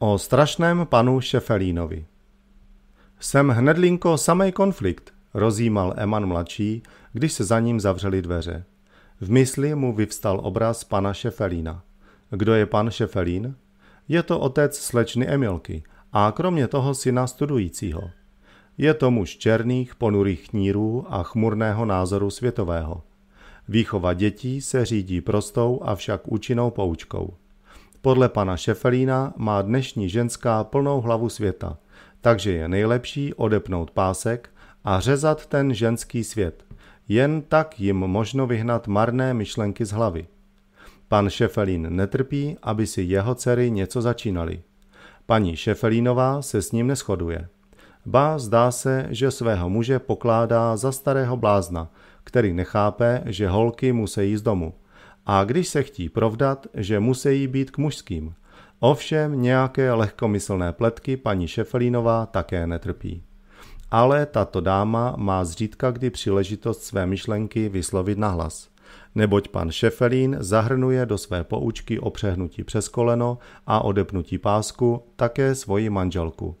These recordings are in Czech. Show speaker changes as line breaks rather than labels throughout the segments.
O strašném panu Šefelínovi. Jsem hnedlinko samej konflikt, rozjímal Eman mladší, když se za ním zavřeli dveře. V mysli mu vyvstal obraz pana Šefelína. Kdo je pan Šefelín? Je to otec slečny Emilky a kromě toho syna studujícího. Je to muž černých, ponurých knírů a chmurného názoru světového. Výchova dětí se řídí prostou, avšak účinnou poučkou – podle pana Šefelína má dnešní ženská plnou hlavu světa, takže je nejlepší odepnout pásek a řezat ten ženský svět. Jen tak jim možno vyhnat marné myšlenky z hlavy. Pan Šefelín netrpí, aby si jeho dcery něco začínaly. Paní Šefelínová se s ním neschoduje. Ba zdá se, že svého muže pokládá za starého blázna, který nechápe, že holky musí z domu – a když se chtí provdat, že musí být k mužským. Ovšem nějaké lehkomyslné pletky paní Šefelínová také netrpí. Ale tato dáma má zřídka kdy příležitost své myšlenky vyslovit nahlas. Neboť pan Šefelín zahrnuje do své poučky o přehnutí přes koleno a odepnutí pásku také svoji manželku.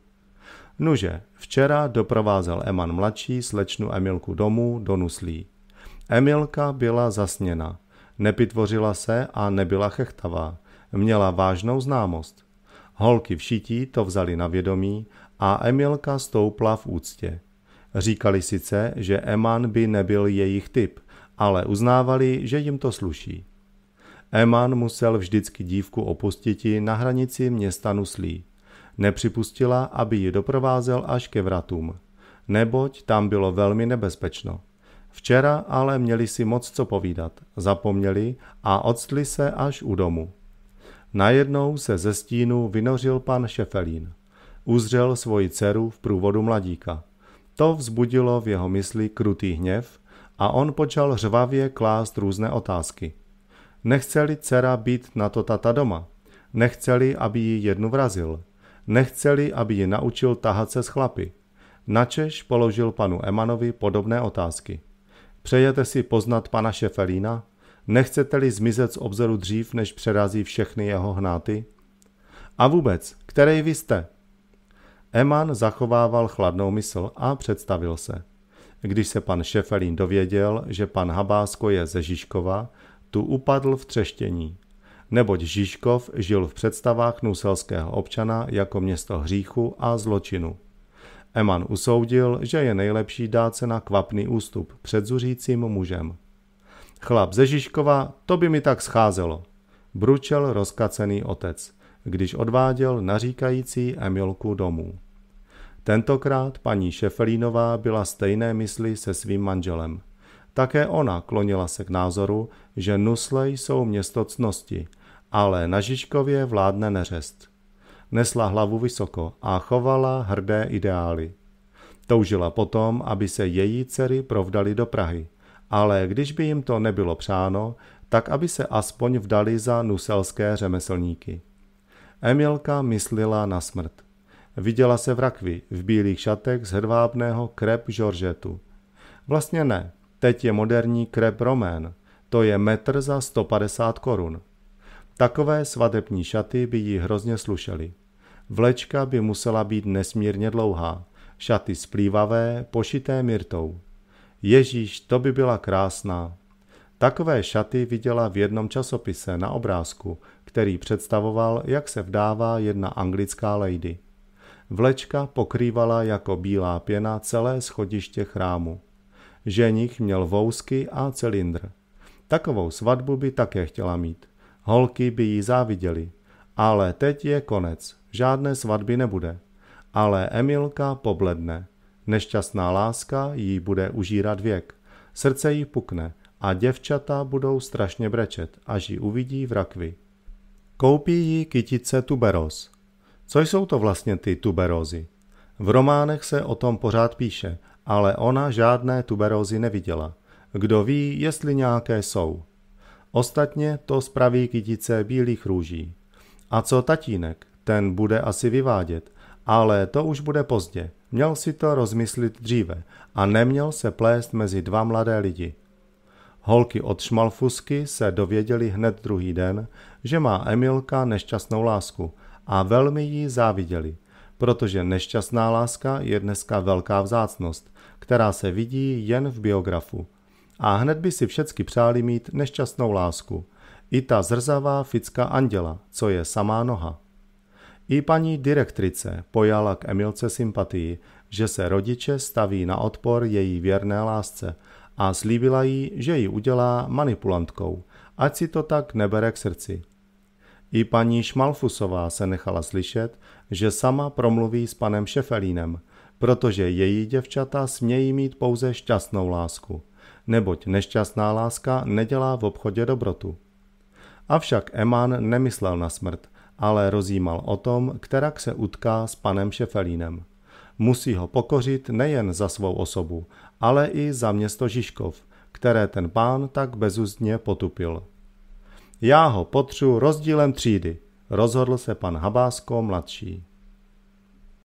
Nuže, včera doprovázel Eman mladší slečnu Emilku domů do Nuslí. Emilka byla zasněna nepitvořila se a nebyla chechtavá. Měla vážnou známost. Holky v šití to vzali na vědomí a Emilka stoupla v úctě. Říkali sice, že Eman by nebyl jejich typ, ale uznávali, že jim to sluší. Eman musel vždycky dívku opustit, na hranici města Nuslí. Nepřipustila, aby ji doprovázel až ke vratům, neboť tam bylo velmi nebezpečno. Včera ale měli si moc co povídat, zapomněli a odstli se až u domu. Najednou se ze stínu vynořil pan Šefelín. Uzřel svoji dceru v průvodu mladíka. To vzbudilo v jeho mysli krutý hněv a on počal řvavě klást různé otázky. Nechceli dcera být na to tata doma, nechceli, aby ji jednu vrazil, nechceli, aby ji naučil tahat se s chlapy. Načež položil panu Emanovi podobné otázky. Přejete si poznat pana Šefelína? Nechcete-li zmizet z obzoru dřív, než přerazí všechny jeho hnáty? A vůbec, který vy jste? Eman zachovával chladnou mysl a představil se. Když se pan Šefelín dověděl, že pan Habásko je ze Žižkova, tu upadl v třeštění. Neboť Žižkov žil v představách nuselského občana jako město hříchu a zločinu. Eman usoudil, že je nejlepší dát se na kvapný ústup před zuřícím mužem. Chlap ze Žižkova, to by mi tak scházelo, bručel rozkacený otec, když odváděl naříkající Emilku domů. Tentokrát paní Šefelínová byla stejné mysli se svým manželem. Také ona klonila se k názoru, že nusle jsou městocnosti, ale na Žižkově vládne neřest nesla hlavu vysoko a chovala hrdé ideály. Toužila potom, aby se její dcery provdali do Prahy, ale když by jim to nebylo přáno, tak aby se aspoň vdali za nuselské řemeslníky. Emilka myslila na smrt. Viděla se v rakvi, v bílých šatech z hrvábného krep žoržetu. Vlastně ne, teď je moderní krep romén, to je metr za 150 korun. Takové svatební šaty by jí hrozně slušely. Vlečka by musela být nesmírně dlouhá, šaty splývavé, pošité myrtou. Ježíš, to by byla krásná. Takové šaty viděla v jednom časopise na obrázku, který představoval, jak se vdává jedna anglická lady. Vlečka pokrývala jako bílá pěna celé schodiště chrámu. Ženich měl vousky a cylindr. Takovou svatbu by také chtěla mít. Holky by jí záviděli. Ale teď je konec. Žádné svatby nebude. Ale Emilka pobledne. Nešťastná láska jí bude užírat věk. Srdce jí pukne a děvčata budou strašně brečet, až ji uvidí v rakvi. Koupí jí kytice tuberoz. Co jsou to vlastně ty tuberózy? V románech se o tom pořád píše, ale ona žádné tuberózy neviděla. Kdo ví, jestli nějaké jsou. Ostatně to spraví kytice bílých růží. A co tatínek? Ten bude asi vyvádět. Ale to už bude pozdě. Měl si to rozmyslit dříve a neměl se plést mezi dva mladé lidi. Holky od Šmalfusky se dověděli hned druhý den, že má Emilka nešťastnou lásku a velmi jí záviděli, protože nešťastná láska je dneska velká vzácnost, která se vidí jen v biografu – a hned by si všecky přáli mít nešťastnou lásku. I ta zrzavá ficka anděla, co je samá noha. I paní direktrice pojala k Emilce sympatii, že se rodiče staví na odpor její věrné lásce a slíbila jí, že ji udělá manipulantkou, ať si to tak nebere k srdci. I paní Šmalfusová se nechala slyšet, že sama promluví s panem Šefelínem, protože její děvčata smějí mít pouze šťastnou lásku neboť nešťastná láska nedělá v obchodě dobrotu. Avšak Eman nemyslel na smrt, ale rozjímal o tom, kterak se utká s panem Šefelínem. Musí ho pokořit nejen za svou osobu, ale i za město Žižkov, které ten pán tak bezuzdně potupil. Já ho potřu rozdílem třídy, rozhodl se pan Habásko mladší.